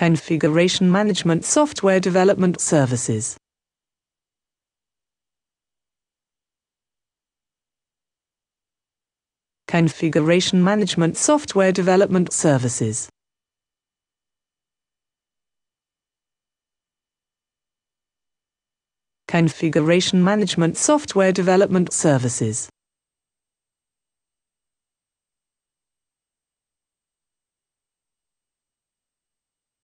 configuration management software development services. Configuration Management Software Development Services. Configuration Management Software Development Services.